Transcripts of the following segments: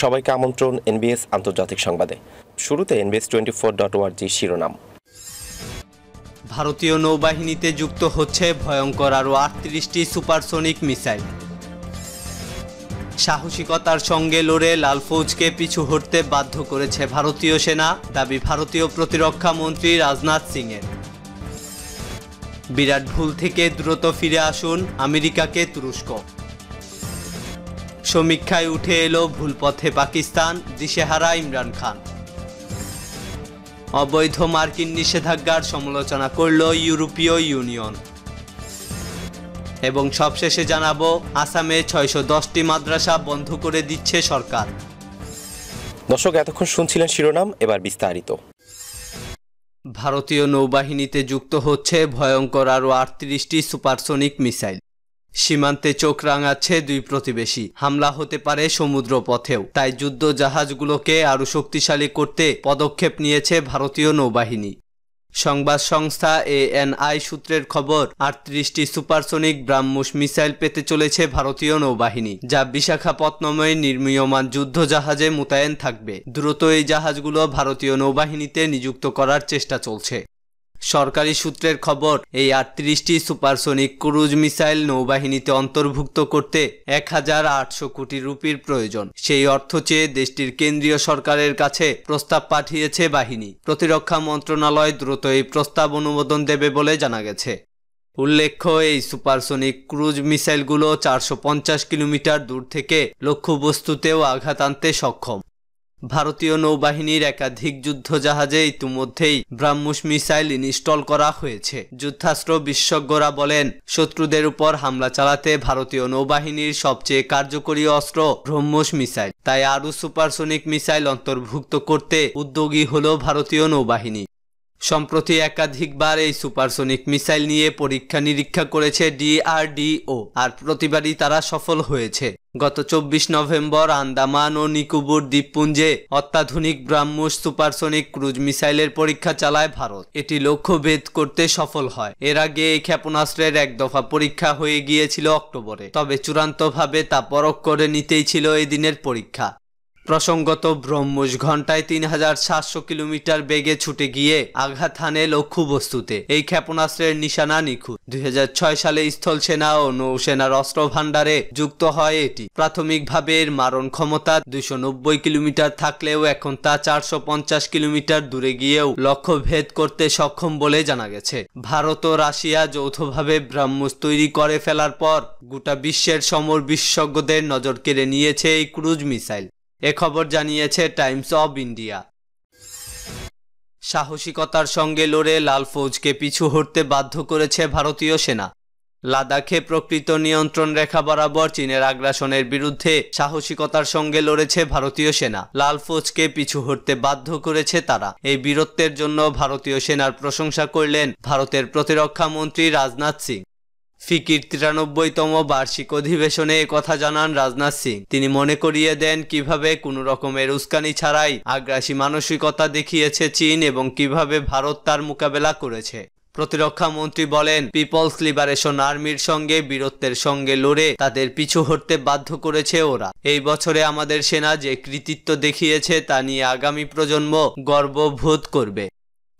সবাইকে আমন্ত্রণ এনবিএস আন্তর্জাতিক সংবাদে শুরুতে এনবিএস টোয়েন্টি ফোর ডট ওয়ার্জি শিরোনাম ভারতীয় নৌবাহিনীতে যুক্ত হচ্ছে ভয়ঙ্কর আরও আটত্রিশটি সুপারসোনিক মিসাইল সাহসিকতার সঙ্গে লড়ে লালফৌজকে পিছু হটতে বাধ্য করেছে ভারতীয় সেনা দাবি ভারতীয় প্রতিরক্ষা মন্ত্রী রাজনাথ সিংয়ের বিরাট ভুল থেকে দ্রুত ফিরে আসুন আমেরিকাকে তুরস্ক সমীক্ষায় উঠে এলো ভুল পথে পাকিস্তান দিশেহারা ইমরান খান অবৈধ মার্কিন নিষেধাজ্ঞার সমালোচনা করল ইউরোপীয় ইউনিয়ন এবং সবশেষে জানাবো আসামে ছয়শো দশটি মাদ্রাসা বন্ধ করে দিচ্ছে সরকার দর্শক এতক্ষণ শুনছিলেন শিরোনাম এবার বিস্তারিত ভারতীয় নৌবাহিনীতে যুক্ত হচ্ছে ভয়ঙ্কর আরও আটত্রিশটি সুপারসোনিক মিসাইল সীমান্তে চোখ রাঙাচ্ছে দুই প্রতিবেশী হামলা হতে পারে সমুদ্র পথেও তাই যুদ্ধ জাহাজগুলোকে আরও শক্তিশালী করতে পদক্ষেপ নিয়েছে ভারতীয় নৌবাহিনী সংবাদ সংস্থা এএনআই সূত্রের খবর আটত্রিশটি সুপারসনিক ব্রাহ্মস মিসাইল পেতে চলেছে ভারতীয় নৌবাহিনী যা বিশাখাপত্তনমে নির্মীয়মান যুদ্ধ জাহাজে মোতায়েন থাকবে দ্রুত এই জাহাজগুলো ভারতীয় নৌবাহিনীতে নিযুক্ত করার চেষ্টা চলছে সরকারি সূত্রের খবর এই আটত্রিশটি সুপারসনিক ক্রুজ মিসাইল নৌবাহিনীতে অন্তর্ভুক্ত করতে এক হাজার আটশো কোটি রুপির প্রয়োজন সেই অর্থ চেয়ে দেশটির কেন্দ্রীয় সরকারের কাছে প্রস্তাব পাঠিয়েছে বাহিনী প্রতিরক্ষা মন্ত্রণালয় দ্রুত এই প্রস্তাব অনুমোদন দেবে বলে জানা গেছে উল্লেখ্য এই সুপারসনিক ক্রুজ মিসাইলগুলো চারশো কিলোমিটার দূর থেকে লক্ষ্যবস্তুতেও আঘাত আনতে সক্ষম ভারতীয় নৌবাহিনীর একাধিক যুদ্ধ জাহাজে ইতিমধ্যেই ব্রাহ্মস মিসাইল ইনস্টল করা হয়েছে যুদ্ধাস্ত্র বিশেষজ্ঞরা বলেন শত্রুদের উপর হামলা চালাতে ভারতীয় নৌবাহিনীর সবচেয়ে কার্যকরী অস্ত্র ব্রহ্মস মিসাইল তাই আরও সুপারসোনিক মিসাইল অন্তর্ভুক্ত করতে উদ্যোগী হল ভারতীয় নৌবাহিনী সম্প্রতি একাধিকবার এই সুপারসনিক মিসাইল নিয়ে পরীক্ষা নিরীক্ষা করেছে ডিআরডিও আর প্রতিবারই তারা সফল হয়েছে গত চব্বিশ নভেম্বর আন্দামান ও নিকোবর দ্বীপপুঞ্জে অত্যাধুনিক ব্রাহ্মোস সুপারসনিক ক্রুজ মিসাইলের পরীক্ষা চালায় ভারত এটি লক্ষ্য ভেদ করতে সফল হয় এর আগে এই ক্ষেপণাস্ত্রের এক দফা পরীক্ষা হয়ে গিয়েছিল অক্টোবরে তবে চূড়ান্তভাবে তা পরখ করে নিতেই ছিল এদিনের পরীক্ষা প্রসঙ্গত ব্রহ্মস ঘন্টায় তিন হাজার সাতশো কিলোমিটার বেগে ছুটে গিয়ে আঘাত হানে লক্ষ্যবস্তুতে এই ক্ষেপণাস্ত্রের নিশানা নিখুঁত দুই সালে স্থল সেনা ও নৌসেনার অস্ত্র ভাণ্ডারে যুক্ত হয় এটি প্রাথমিকভাবে এর মারণ ক্ষমতা দুশো কিলোমিটার থাকলেও এখন তা চারশো কিলোমিটার দূরে গিয়েও লক্ষ্য ভেদ করতে সক্ষম বলে জানা গেছে ভারত ও রাশিয়া যৌথভাবে ব্রহ্মস তৈরি করে ফেলার পর গোটা বিশ্বের সমর বিশেষজ্ঞদের নজর কেড়ে নিয়েছে এই ক্রুজ মিসাইল এ খবর জানিয়েছে টাইমস অব ইন্ডিয়া সাহসিকতার সঙ্গে লড়ে লাল ফৌজকে পিছু হটতে বাধ্য করেছে ভারতীয় সেনা লাদাখে প্রকৃত নিয়ন্ত্রণ রেখা বরাবর চীনের আগ্রাসনের বিরুদ্ধে সাহসিকতার সঙ্গে লড়েছে ভারতীয় সেনা লাল ফৌজকে পিছু হটতে বাধ্য করেছে তারা এই বীরত্বের জন্য ভারতীয় সেনার প্রশংসা করলেন ভারতের প্রতিরক্ষা মন্ত্রী রাজনাথ সিং ফিকির তিরানব্বইতম বার্ষিক অধিবেশনে কথা জানান রাজনাথ সিং তিনি মনে করিয়ে দেন কিভাবে কোনো রকমের উস্কানি ছাড়াই আগ্রাসী মানসিকতা দেখিয়েছে চীন এবং কিভাবে ভারত তার মোকাবেলা করেছে প্রতিরক্ষা মন্ত্রী বলেন পিপলস লিবারেশন আর্মির সঙ্গে বীরত্বের সঙ্গে লড়ে তাদের পিছু হটতে বাধ্য করেছে ওরা এই বছরে আমাদের সেনা যে কৃতিত্ব দেখিয়েছে তা নিয়ে আগামী প্রজন্ম গর্ববোধ করবে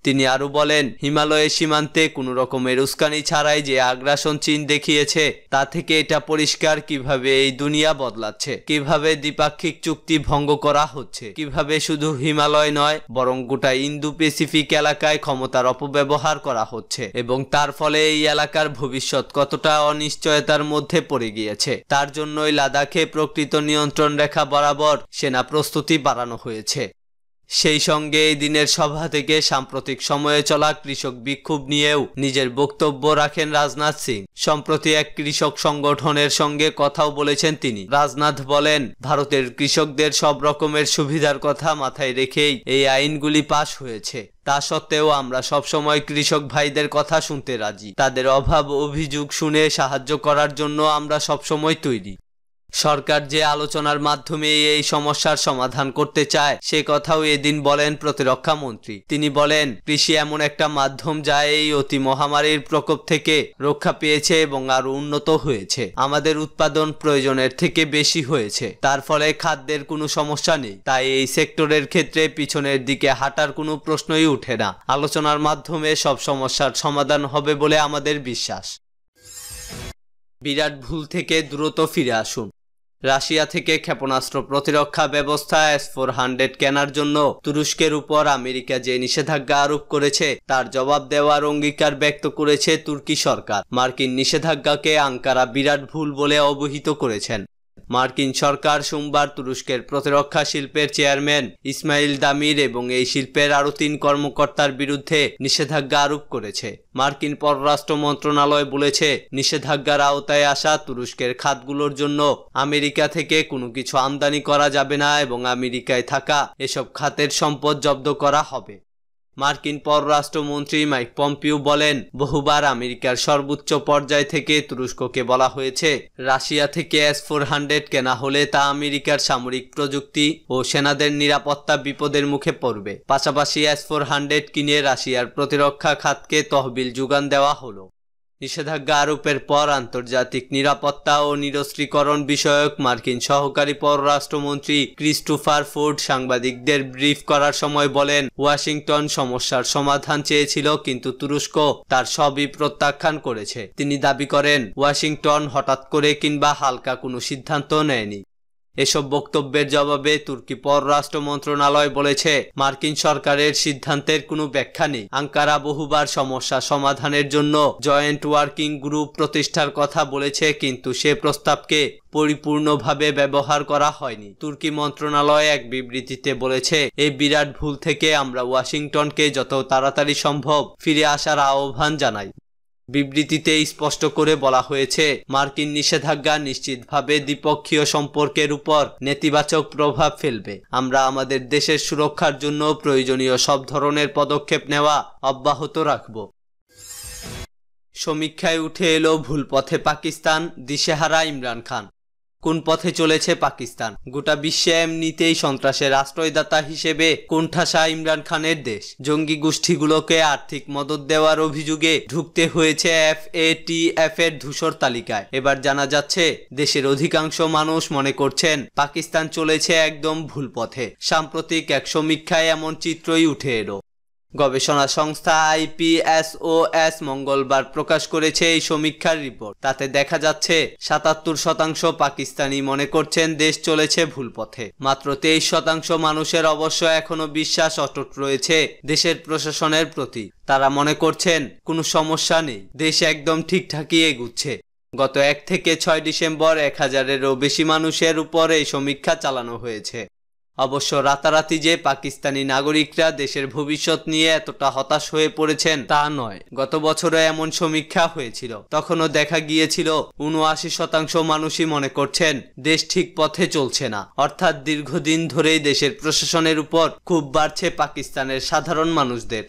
তিনি আরও বলেন হিমালয়ের সীমান্তে কোনো রকমের উস্কানি ছাড়াই যে আগ্রাসন চীন দেখিয়েছে তা থেকে এটা পরিষ্কার কিভাবে এই দুনিয়া বদলাচ্ছে কিভাবে দ্বিপাক্ষিক চুক্তি ভঙ্গ করা হচ্ছে কিভাবে শুধু হিমালয় নয় বরং গোটা ইন্দো প্যাসিফিক এলাকায় ক্ষমতার অপব্যবহার করা হচ্ছে এবং তার ফলে এই এলাকার ভবিষ্যৎ কতটা অনিশ্চয়তার মধ্যে পড়ে গিয়েছে তার জন্যই লাদাখে প্রকৃত নিয়ন্ত্রণ রেখা বরাবর সেনা প্রস্তুতি বাড়ানো হয়েছে সেই সঙ্গে এই দিনের সভা থেকে সাম্প্রতিক সময়ে চলা কৃষক বিক্ষোভ নিয়েও নিজের বক্তব্য রাখেন রাজনাথ সিং সম্প্রতি এক কৃষক সংগঠনের সঙ্গে কথাও বলেছেন তিনি রাজনাথ বলেন ভারতের কৃষকদের সব রকমের সুবিধার কথা মাথায় রেখেই এই আইনগুলি পাশ হয়েছে তা সত্ত্বেও আমরা সবসময় কৃষক ভাইদের কথা শুনতে রাজি তাদের অভাব অভিযোগ শুনে সাহায্য করার জন্য আমরা সবসময় তৈরি সরকার যে আলোচনার মাধ্যমে এই সমস্যার সমাধান করতে চায় সে কথাও এদিন বলেন প্রতিরক্ষা মন্ত্রী তিনি বলেন কৃষি এমন একটা মাধ্যম যা এই অতি মহামারীর প্রকোপ থেকে রক্ষা পেয়েছে এবং আরো উন্নত হয়েছে আমাদের উৎপাদন প্রয়োজনের থেকে বেশি হয়েছে তার ফলে খাদ্যের কোনো সমস্যা নেই তাই এই সেক্টরের ক্ষেত্রে পিছনের দিকে হাঁটার কোনো প্রশ্নই উঠে না আলোচনার মাধ্যমে সব সমস্যার সমাধান হবে বলে আমাদের বিশ্বাস বিরাট ভুল থেকে দ্রুত ফিরে আসুন রাশিয়া থেকে ক্ষেপণাস্ত্র প্রতিরক্ষা ব্যবস্থা এস ফোর হান্ড্রেড কেনার জন্য তুরস্কের উপর আমেরিকা যে নিষেধাজ্ঞা আরোপ করেছে তার জবাব দেওয়ার অঙ্গীকার ব্যক্ত করেছে তুর্কি সরকার মার্কিন নিষেধাজ্ঞাকে আঙ্কারা বিরাট ভুল বলে অবহিত করেছেন মার্কিন সরকার সোমবার তুরস্কের প্রতিরক্ষা শিল্পের চেয়ারম্যান ইসমাইল দামির এবং এই শিল্পের আরও তিন কর্মকর্তার বিরুদ্ধে নিষেধাজ্ঞা আরোপ করেছে মার্কিন পররাষ্ট্র মন্ত্রণালয় বলেছে নিষেধাজ্ঞার আওতায় আসা তুরস্কের খাতগুলোর জন্য আমেরিকা থেকে কোনো কিছু আমদানি করা যাবে না এবং আমেরিকায় থাকা এসব খাতের সম্পদ জব্দ করা হবে মার্কিন পররাষ্ট্রমন্ত্রী মাইক পম্পিও বলেন বহুবার আমেরিকার সর্বোচ্চ পর্যায় থেকে তুরস্ককে বলা হয়েছে রাশিয়া থেকে এস ফোর হান্ড্রেড কেনা হলে তা আমেরিকার সামরিক প্রযুক্তি ও সেনাদের নিরাপত্তা বিপদের মুখে পড়বে পাশাপাশি এস ফোর হান্ড্রেড কিনে রাশিয়ার প্রতিরক্ষা খাতকে তহবিল যোগান দেওয়া হলো নিষেধাজ্ঞা আরোপের পর আন্তর্জাতিক নিরাপত্তা ও নিরস্ত্রীকরণ বিষয়ক মার্কিন সহকারী পররাষ্ট্রমন্ত্রী ক্রিস্টোফার ফোর্ড সাংবাদিকদের ব্রিফ করার সময় বলেন ওয়াশিংটন সমস্যার সমাধান চেয়েছিল কিন্তু তুরস্ক তার সবই প্রত্যাখ্যান করেছে তিনি দাবি করেন ওয়াশিংটন হঠাৎ করে কিংবা হালকা কোনো সিদ্ধান্ত নেয়নি এসব বক্তব্যের জবাবে তুর্কি পররাষ্ট্র মন্ত্রণালয় বলেছে মার্কিন সরকারের সিদ্ধান্তের কোনো ব্যাখ্যা নেই আঙ্কারা বহুবার সমস্যা সমাধানের জন্য জয়েন্ট ওয়ার্কিং গ্রুপ প্রতিষ্ঠার কথা বলেছে কিন্তু সে প্রস্তাবকে পরিপূর্ণভাবে ব্যবহার করা হয়নি তুর্কি মন্ত্রণালয় এক বিবৃতিতে বলেছে এই বিরাট ভুল থেকে আমরা ওয়াশিংটনকে যত তাড়াতাড়ি সম্ভব ফিরে আসার আহ্বান জানাই বিবৃতিতে স্পষ্ট করে বলা হয়েছে মার্কিন নিষেধাজ্ঞা নিশ্চিতভাবে দ্বিপক্ষীয় সম্পর্কের উপর নেতিবাচক প্রভাব ফেলবে আমরা আমাদের দেশের সুরক্ষার জন্য প্রয়োজনীয় সব ধরনের পদক্ষেপ নেওয়া অব্যাহত রাখব সমীক্ষায় উঠে এলো ভুল পথে পাকিস্তান দিশেহারা ইমরান খান কোন পথে চলেছে পাকিস্তান গোটা বিশ্বে এমনিতেই সন্ত্রাসের আশ্রয়দাতা হিসেবে কোণঠাসা ইমরান খানের দেশ জঙ্গি গোষ্ঠীগুলোকে আর্থিক মদত দেওয়ার অভিযোগে ঢুকতে হয়েছে এফ এ টি এফ এর ধূসর তালিকায় এবার জানা যাচ্ছে দেশের অধিকাংশ মানুষ মনে করছেন পাকিস্তান চলেছে একদম ভুল পথে সাম্প্রতিক এক সমীক্ষায় এমন চিত্রই উঠে এলো গবেষণা সংস্থা আইপিএসওএস মঙ্গলবার প্রকাশ করেছে এই সমীক্ষার রিপোর্ট তাতে দেখা যাচ্ছে সাতাত্তর শতাংশ পাকিস্তানি মনে করছেন দেশ চলেছে ভুল পথে মাত্র তেইশ শতাংশ মানুষের অবশ্য এখনো বিশ্বাস অটুট রয়েছে দেশের প্রশাসনের প্রতি তারা মনে করছেন কোনো সমস্যা নেই দেশ একদম ঠিকঠাকই এগুচ্ছে গত এক থেকে ছয় ডিসেম্বর এক হাজারেরও বেশি মানুষের উপর এই সমীক্ষা চালানো হয়েছে অবশ্য রাতারাতি যে পাকিস্তানি নাগরিকরা দেশের ভবিষ্যৎ নিয়ে এতটা হতাশ হয়ে পড়েছেন তা নয় গত বছরে এমন সমীক্ষা হয়েছিল তখনও দেখা গিয়েছিল উনআশি শতাংশ মানুষই মনে করছেন দেশ ঠিক পথে চলছে না অর্থাৎ দীর্ঘদিন ধরেই দেশের প্রশাসনের উপর খুব বাড়ছে পাকিস্তানের সাধারণ মানুষদের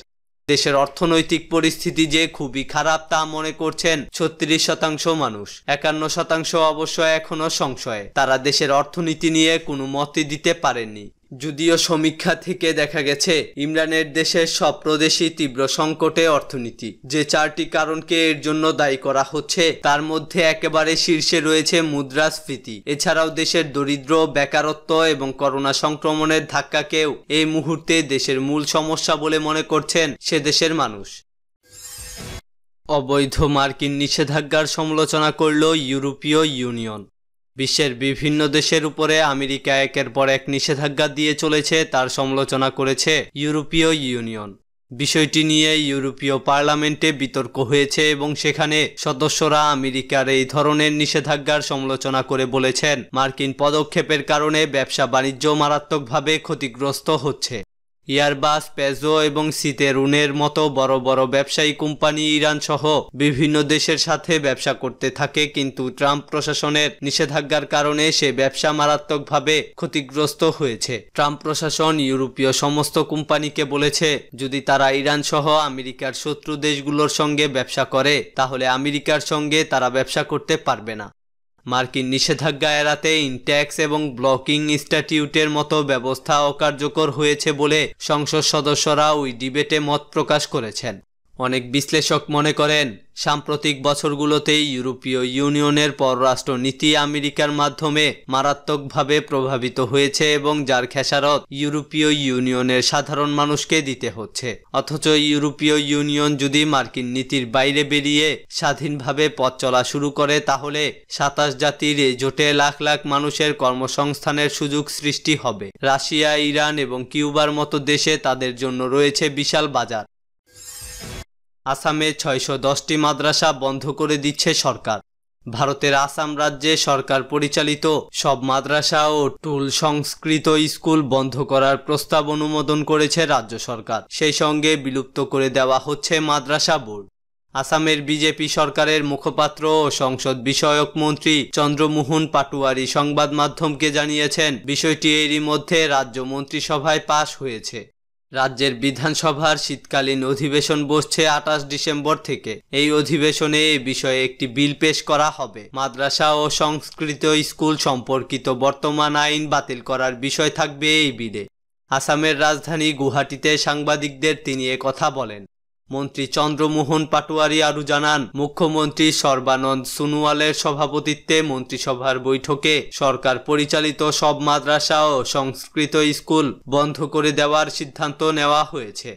দেশের অর্থনৈতিক পরিস্থিতি যে খুবই খারাপ তা মনে করছেন ছত্রিশ শতাংশ মানুষ একান্ন শতাংশ অবশ্য এখনো সংশয়ে তারা দেশের অর্থনীতি নিয়ে কোনো মতে দিতে পারেননি যদিও সমীক্ষা থেকে দেখা গেছে ইমরানের দেশের সব প্রদেশই তীব্র সংকটে অর্থনীতি যে চারটি কারণকে এর জন্য দায়ী করা হচ্ছে তার মধ্যে একেবারে শীর্ষে রয়েছে মুদ্রাস্ফীতি এছাড়াও দেশের দরিদ্র বেকারত্ব এবং করোনা সংক্রমণের ধাক্কাকেও এই মুহূর্তে দেশের মূল সমস্যা বলে মনে করছেন সে দেশের মানুষ অবৈধ মার্কিন নিষেধাজ্ঞার সমালোচনা করল ইউরোপীয় ইউনিয়ন বিশ্বের বিভিন্ন দেশের উপরে আমেরিকা একের পর এক নিষেধাজ্ঞা দিয়ে চলেছে তার সমালোচনা করেছে ইউরোপীয় ইউনিয়ন বিষয়টি নিয়ে ইউরোপীয় পার্লামেন্টে বিতর্ক হয়েছে এবং সেখানে সদস্যরা আমেরিকার এই ধরনের নিষেধাজ্ঞার সমালোচনা করে বলেছেন মার্কিন পদক্ষেপের কারণে ব্যবসা বাণিজ্য মারাত্মকভাবে ক্ষতিগ্রস্ত হচ্ছে এয়ারবাস পেজো এবং সিতেরুনের মতো বড় বড় ব্যবসায়ী কোম্পানি ইরান সহ বিভিন্ন দেশের সাথে ব্যবসা করতে থাকে কিন্তু ট্রাম্প প্রশাসনের নিষেধাজ্ঞার কারণে সে ব্যবসা মারাত্মকভাবে ক্ষতিগ্রস্ত হয়েছে ট্রাম্প প্রশাসন ইউরোপীয় সমস্ত কোম্পানিকে বলেছে যদি তারা ইরান সহ আমেরিকার শত্রু দেশগুলোর সঙ্গে ব্যবসা করে তাহলে আমেরিকার সঙ্গে তারা ব্যবসা করতে পারবে না মার্কিন নিষেধাজ্ঞা এড়াতে ইনট্যাক্স এবং ব্লকিং ইনস্টিটিউটের মতো ব্যবস্থা অকার্যকর হয়েছে বলে সংসদ সদস্যরা ওই ডিবেটে মত প্রকাশ করেছেন অনেক বিশ্লেষক মনে করেন সাম্প্রতিক বছরগুলোতে ইউরোপীয় ইউনিয়নের পররাষ্ট্র নীতি আমেরিকার মাধ্যমে মারাত্মকভাবে প্রভাবিত হয়েছে এবং যার খেসারত ইউরোপীয় ইউনিয়নের সাধারণ মানুষকে দিতে হচ্ছে অথচ ইউরোপীয় ইউনিয়ন যদি মার্কিন নীতির বাইরে বেরিয়ে স্বাধীনভাবে পথ চলা শুরু করে তাহলে সাতাশ জাতির এই জোটে লাখ লাখ মানুষের কর্মসংস্থানের সুযোগ সৃষ্টি হবে রাশিয়া ইরান এবং কিউবার মতো দেশে তাদের জন্য রয়েছে বিশাল বাজার আসামে ছয়শো দশটি মাদ্রাসা বন্ধ করে দিচ্ছে সরকার ভারতের আসাম রাজ্যে সরকার পরিচালিত সব মাদ্রাসা ও টুল সংস্কৃত স্কুল বন্ধ করার প্রস্তাব অনুমোদন করেছে রাজ্য সরকার সেই সঙ্গে বিলুপ্ত করে দেওয়া হচ্ছে মাদ্রাসা বোর্ড আসামের বিজেপি সরকারের মুখপাত্র ও সংসদ বিষয়ক মন্ত্রী চন্দ্রমোহন পাটুয়ারি সংবাদ মাধ্যমকে জানিয়েছেন বিষয়টি এরই মধ্যে রাজ্য মন্ত্রিসভায় পাশ হয়েছে রাজ্যের বিধানসভার শীতকালীন অধিবেশন বসছে আঠাশ ডিসেম্বর থেকে এই অধিবেশনে এ বিষয়ে একটি বিল পেশ করা হবে মাদ্রাসা ও সংস্কৃত স্কুল সম্পর্কিত বর্তমান আইন বাতিল করার বিষয় থাকবে এই বিলে আসামের রাজধানী গুয়াহাটিতে সাংবাদিকদের তিনি কথা বলেন মন্ত্রী চন্দ্রমোহন পাটোয়ারি আরও জানান মুখ্যমন্ত্রী সর্বানন্দ সোনোয়ালের সভাপতিত্বে মন্ত্রিসভার বৈঠকে সরকার পরিচালিত সব মাদ্রাসা ও সংস্কৃত স্কুল বন্ধ করে দেওয়ার সিদ্ধান্ত নেওয়া হয়েছে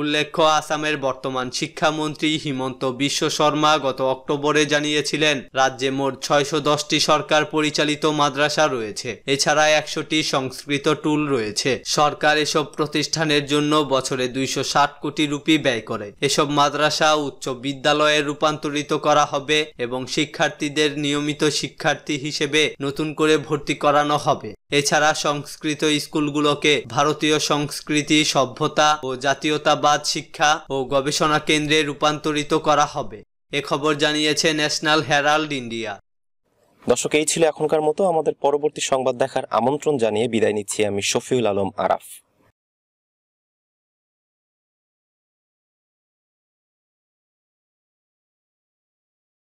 উল্লেখ্য আসামের বর্তমান শিক্ষামন্ত্রী হিমন্ত বিশ্ব শর্মা গত অক্টোবরে জানিয়েছিলেন রাজ্যে মোট ছয়শো দশটি সরকার পরিচালিত মাদ্রাসা রয়েছে এছাড়া একশোটি সংস্কৃত টুল রয়েছে সরকার এসব প্রতিষ্ঠানের জন্য বছরে দুইশো ষাট কোটি রুপি ব্যয় করে এসব মাদ্রাসা উচ্চ বিদ্যালয়ে রূপান্তরিত করা হবে এবং শিক্ষার্থীদের নিয়মিত শিক্ষার্থী হিসেবে নতুন করে ভর্তি করানো হবে এছাড়া সংস্কৃত স্কুলগুলোকে ভারতীয় সংস্কৃতি সভ্যতা ও জাতীয়তাবাদ শিক্ষা ও গবেষণা কেন্দ্রে রূপান্তরিত করা হবে এ খবর জানিয়েছে ন্যাশনাল হেরাল্ড ইন্ডিয়া দর্শক এই ছিল এখনকার মতো আমাদের পরবর্তী সংবাদ দেখার আমন্ত্রণ জানিয়ে বিদায় নিচ্ছি আমি শফিউল আলম আরাফ